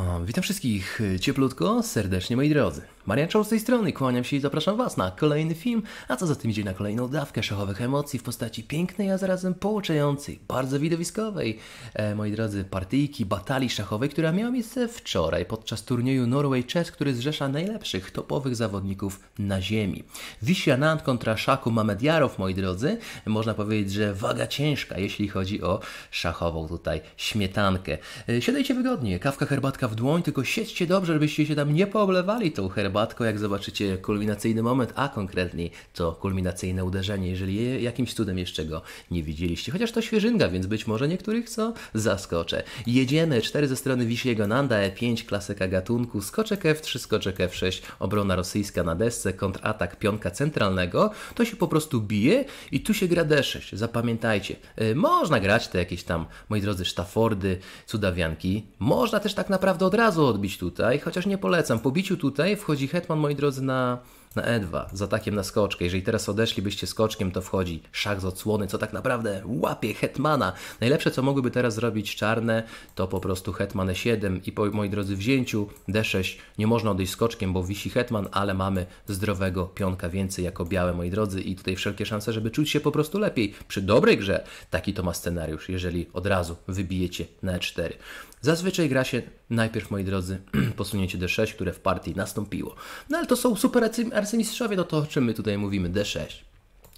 Oh, witam wszystkich e, cieplutko, serdecznie moi drodzy. Marian Czoł z tej strony, kłaniam się i zapraszam Was na kolejny film, a co za tym idzie na kolejną dawkę szachowych emocji w postaci pięknej, a zarazem pouczającej, bardzo widowiskowej, e, moi drodzy, partyjki, batalii szachowej, która miała miejsce wczoraj podczas turnieju Norway Chess, który zrzesza najlepszych, topowych zawodników na ziemi. Wisianant kontra Szaku Mamediarow, moi drodzy, można powiedzieć, że waga ciężka, jeśli chodzi o szachową tutaj śmietankę. E, siadajcie wygodnie, kawka, herbatka w dłoni, dłoń, tylko siedźcie dobrze, żebyście się tam nie pooblewali tą herbatką, jak zobaczycie kulminacyjny moment, a konkretniej to kulminacyjne uderzenie, jeżeli jakimś cudem jeszcze go nie widzieliście. Chociaż to świeżynga, więc być może niektórych co zaskoczę. Jedziemy, 4 ze strony Wiśliego Nanda, E5, klasyka gatunku, skoczek F3, skoczek F6, obrona rosyjska na desce, kontratak pionka centralnego, to się po prostu bije i tu się gra D6, zapamiętajcie. E, można grać te jakieś tam, moi drodzy, sztafordy, cudawianki, można też tak naprawdę od razu odbić tutaj, chociaż nie polecam. Po biciu tutaj wchodzi Hetman, moi drodzy, na na E2 z atakiem na skoczkę. Jeżeli teraz odeszlibyście skoczkiem, to wchodzi szach z odsłony, co tak naprawdę łapie hetmana. Najlepsze, co mogłyby teraz zrobić czarne, to po prostu hetman E7 i po, moi drodzy, wzięciu D6 nie można odejść skoczkiem, bo wisi hetman, ale mamy zdrowego pionka więcej jako białe, moi drodzy, i tutaj wszelkie szanse, żeby czuć się po prostu lepiej. Przy dobrej grze taki to ma scenariusz, jeżeli od razu wybijecie na E4. Zazwyczaj gra się najpierw, moi drodzy, posunięcie D6, które w partii nastąpiło. No ale to są super arcymistrzowie, no to o czym my tutaj mówimy? D6.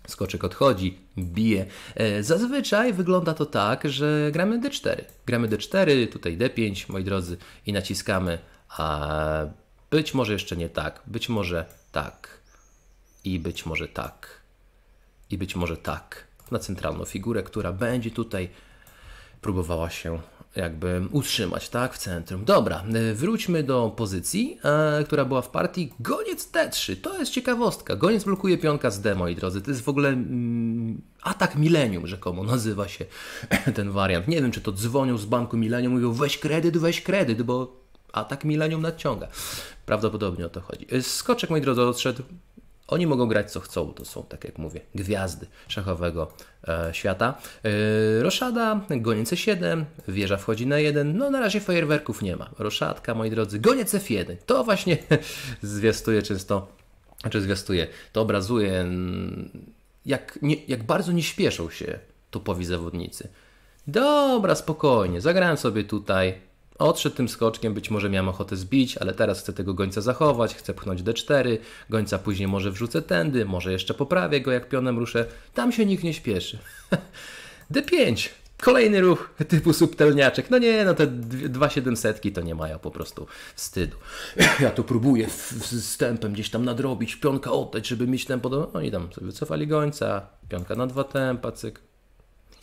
Skoczek odchodzi, bije. E, zazwyczaj wygląda to tak, że gramy D4. Gramy D4, tutaj D5, moi drodzy, i naciskamy. A być może jeszcze nie tak, być może tak, i być może tak, i być może tak. Na centralną figurę, która będzie tutaj próbowała się jakby utrzymać, tak, w centrum. Dobra, y, wróćmy do pozycji, e, która była w partii. Goniec T3, to jest ciekawostka. Goniec blokuje pionka z D, moi drodzy. To jest w ogóle mm, atak milenium, rzekomo nazywa się ten wariant. Nie wiem, czy to dzwonią z banku milenium, mówią weź kredyt, weź kredyt, bo atak milenium nadciąga. Prawdopodobnie o to chodzi. Y, skoczek, moi drodzy, odszedł oni mogą grać co chcą, to są, tak jak mówię, gwiazdy szachowego e, świata. E, roszada, goniec C7, wieża wchodzi na 1. No na razie fajerwerków nie ma. Roszadka, moi drodzy, goniec F1. To właśnie zwiastuje często, znaczy zwiastuje, to obrazuje, jak, nie, jak bardzo nie śpieszą się topowi zawodnicy. Dobra, spokojnie, zagrałem sobie tutaj Odszedł tym skoczkiem, być może miałem ochotę zbić, ale teraz chcę tego gońca zachować, chcę pchnąć d4, gońca później może wrzucę tędy, może jeszcze poprawię go jak pionem ruszę. Tam się nikt nie śpieszy. d5, kolejny ruch typu subtelniaczek. No nie, no te dwa siedemsetki to nie mają po prostu wstydu. Ja to próbuję wstępem gdzieś tam nadrobić, pionka oddać, żeby mieć tempo No i tam sobie wycofali gońca, pionka na dwa tempa, cyk,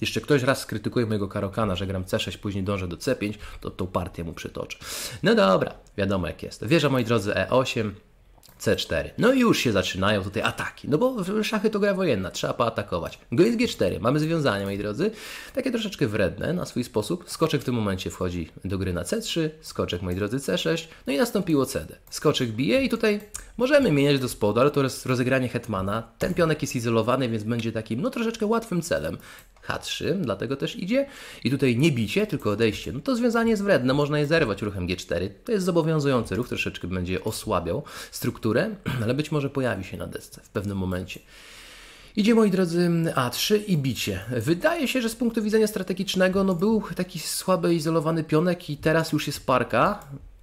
jeszcze ktoś raz skrytykuje mojego Karokana, że gram C6, później dążę do C5, to tą partię mu przytoczę. No dobra, wiadomo jak jest. Wieża, moi drodzy, E8, C4. No i już się zaczynają tutaj ataki, no bo szachy to gra wojenna, trzeba poatakować. Gris G4, mamy związanie, moi drodzy, takie troszeczkę wredne na swój sposób. Skoczek w tym momencie wchodzi do gry na C3, skoczek, moi drodzy, C6, no i nastąpiło CD. Skoczek bije i tutaj możemy mieniać do spodu, ale to jest rozegranie hetmana. Ten pionek jest izolowany, więc będzie takim, no troszeczkę łatwym celem. H3, dlatego też idzie. I tutaj nie bicie, tylko odejście. No to związanie jest wredne, można je zerwać ruchem G4. To jest zobowiązujący ruch, troszeczkę będzie osłabiał strukturę ale być może pojawi się na desce w pewnym momencie. Idzie, moi drodzy, A3 i bicie. Wydaje się, że z punktu widzenia strategicznego no był taki słaby, izolowany pionek i teraz już jest parka.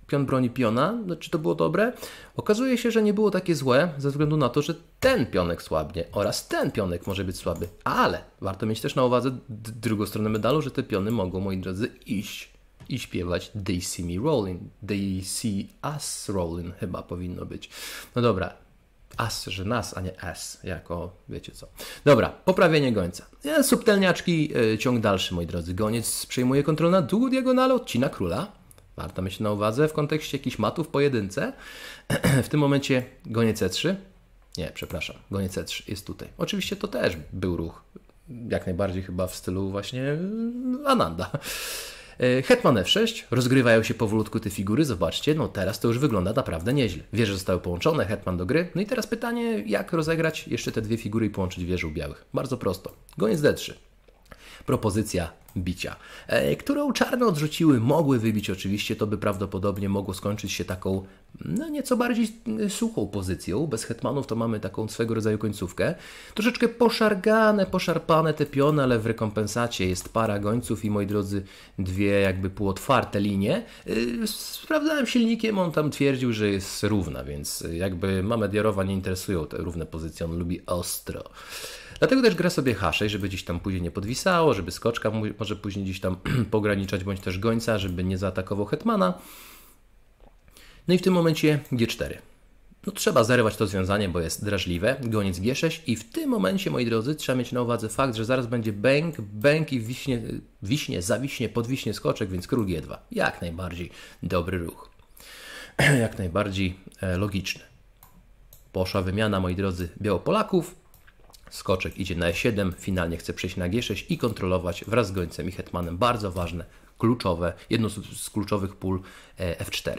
Pion broni piona. No, czy to było dobre? Okazuje się, że nie było takie złe, ze względu na to, że ten pionek słabnie oraz ten pionek może być słaby. Ale warto mieć też na uwadze drugą stronę medalu, że te piony mogą, moi drodzy, iść i śpiewać They See Me Rolling. They See Us Rolling chyba powinno być. No dobra, as, że nas, a nie s, jako wiecie co. Dobra, poprawienie gońca. E, subtelniaczki, e, ciąg dalszy, moi drodzy. Goniec przejmuje kontrolę nad długą diagonalę, odcina króla. Warto mieć na uwadze w kontekście jakichś matów pojedynce. w tym momencie goniec c e 3 Nie, przepraszam, goniec c 3 jest tutaj. Oczywiście to też był ruch, jak najbardziej chyba w stylu właśnie Ananda. E, Hetman F6, rozgrywają się powolutku te figury, zobaczcie, no teraz to już wygląda naprawdę nieźle. Wieże zostały połączone, Hetman do gry, no i teraz pytanie, jak rozegrać jeszcze te dwie figury i połączyć wieżę u białych. Bardzo prosto. Goniec D3. Propozycja bicia, e, którą czarne odrzuciły, mogły wybić oczywiście, to by prawdopodobnie mogło skończyć się taką no, nieco bardziej suchą pozycją. Bez hetmanów to mamy taką swego rodzaju końcówkę. Troszeczkę poszargane, poszarpane te piony, ale w rekompensacie jest para gońców i moi drodzy, dwie jakby półotwarte linie. Y, sprawdzałem silnikiem, on tam twierdził, że jest równa, więc jakby mamy Diarowa nie interesują te równe pozycje, on lubi ostro. Dlatego też gra sobie haszej, żeby gdzieś tam później nie podwisało, żeby skoczka może później gdzieś tam pograniczać, bądź też gońca, żeby nie zaatakował hetmana. No i w tym momencie G4. No trzeba zerwać to związanie, bo jest drażliwe. Goniec G6 i w tym momencie, moi drodzy, trzeba mieć na uwadze fakt, że zaraz będzie bęk, bęk i wiśnie, wiśnie zawiśnie, podwiśnie skoczek, więc król G2. Jak najbardziej dobry ruch. Jak najbardziej e, logiczny. Poszła wymiana, moi drodzy, białopolaków. Skoczek idzie na E7, finalnie chce przejść na G6 i kontrolować wraz z gońcem i hetmanem bardzo ważne, kluczowe, jedno z kluczowych pól e, F4.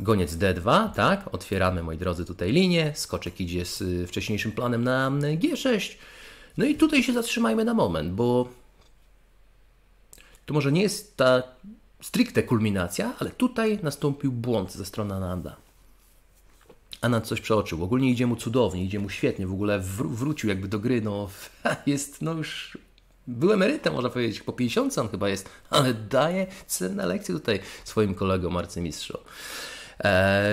Goniec D2, tak? Otwieramy, moi drodzy, tutaj linię. Skoczek idzie z y, wcześniejszym planem na y, G6. No i tutaj się zatrzymajmy na moment, bo to może nie jest ta stricte kulminacja, ale tutaj nastąpił błąd ze strony Ananda. Anand coś przeoczył. Ogólnie idzie mu cudownie, idzie mu świetnie. W ogóle wr- wrócił jakby do gry. No, jest no już był emerytem, można powiedzieć, po 50 on chyba jest, ale daje cenne lekcje tutaj swoim kolegom arcymistrzom. E,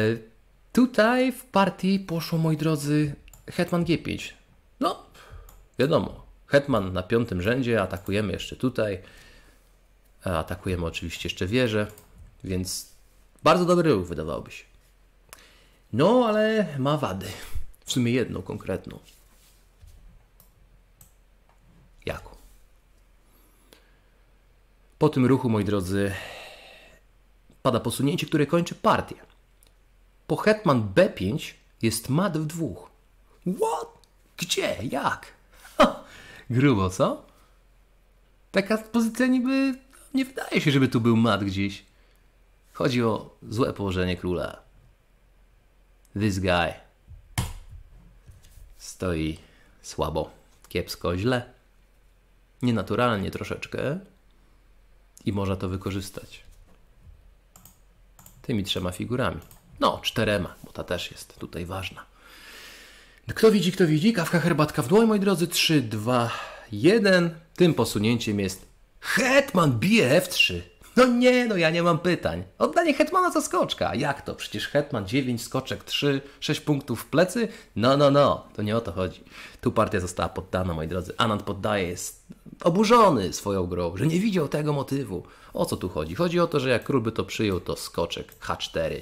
tutaj w partii poszło, moi drodzy, Hetman G5. No, wiadomo, Hetman na piątym rzędzie, atakujemy jeszcze tutaj. E, atakujemy oczywiście jeszcze wieżę, więc bardzo dobry ruch wydawałoby się. No, ale ma wady. W sumie jedną konkretną. Jaką? Po tym ruchu, moi drodzy, pada posunięcie, które kończy partię po hetman B5 jest mat w dwóch. What? Gdzie? Jak? Ha, grubo, co? Taka pozycja niby nie wydaje się, żeby tu był mat gdzieś. Chodzi o złe położenie króla. This guy stoi słabo, kiepsko, źle, nienaturalnie troszeczkę i można to wykorzystać tymi trzema figurami. No, czterema, bo ta też jest tutaj ważna. Kto widzi, kto widzi? Kawka, herbatka w dłoń, moi drodzy. 3, 2, 1. Tym posunięciem jest Hetman bije F3. No nie, no ja nie mam pytań. Oddanie Hetmana za skoczka. Jak to? Przecież Hetman 9, skoczek 3, 6 punktów w plecy? No, no, no. To nie o to chodzi. Tu partia została poddana, moi drodzy. Anand poddaje, jest oburzony swoją grą, że nie widział tego motywu. O co tu chodzi? Chodzi o to, że jak król by to przyjął, to skoczek H4.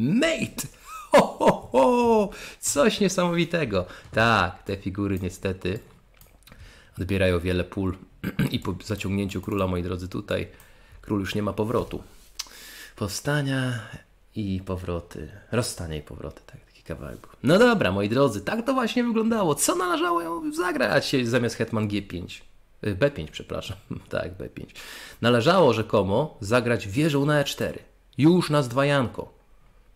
Mate! Ho, ho, ho! Coś niesamowitego. Tak, te figury niestety odbierają wiele pól i po zaciągnięciu króla, moi drodzy, tutaj król już nie ma powrotu. Powstania i powroty. Rozstania i powroty, tak, taki kawałek No dobra, moi drodzy, tak to właśnie wyglądało. Co należało zagrać zamiast Hetman G5? Y, B5, przepraszam. Tak, B5. Należało rzekomo zagrać wieżą na E4. Już na zdwajanko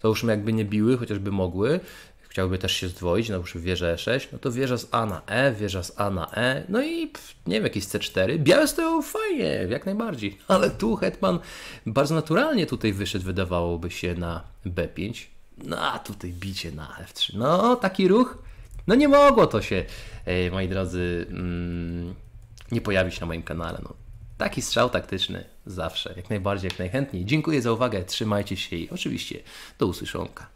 załóżmy jakby nie biły, chociażby mogły, chciałby też się zdwoić, no już wieża E6, no to wieża z A na E, wieża z A na E, no i pff, nie wiem, jakieś C4. Białe stoją fajnie, jak najbardziej, ale tu Hetman bardzo naturalnie tutaj wyszedł, wydawałoby się na B5, no a tutaj bicie na F3. No, taki ruch, no nie mogło to się, e, moi drodzy, mm, nie pojawić na moim kanale, no Taki strzał taktyczny zawsze, jak najbardziej, jak najchętniej. Dziękuję za uwagę, trzymajcie się i oczywiście do usłyszonka.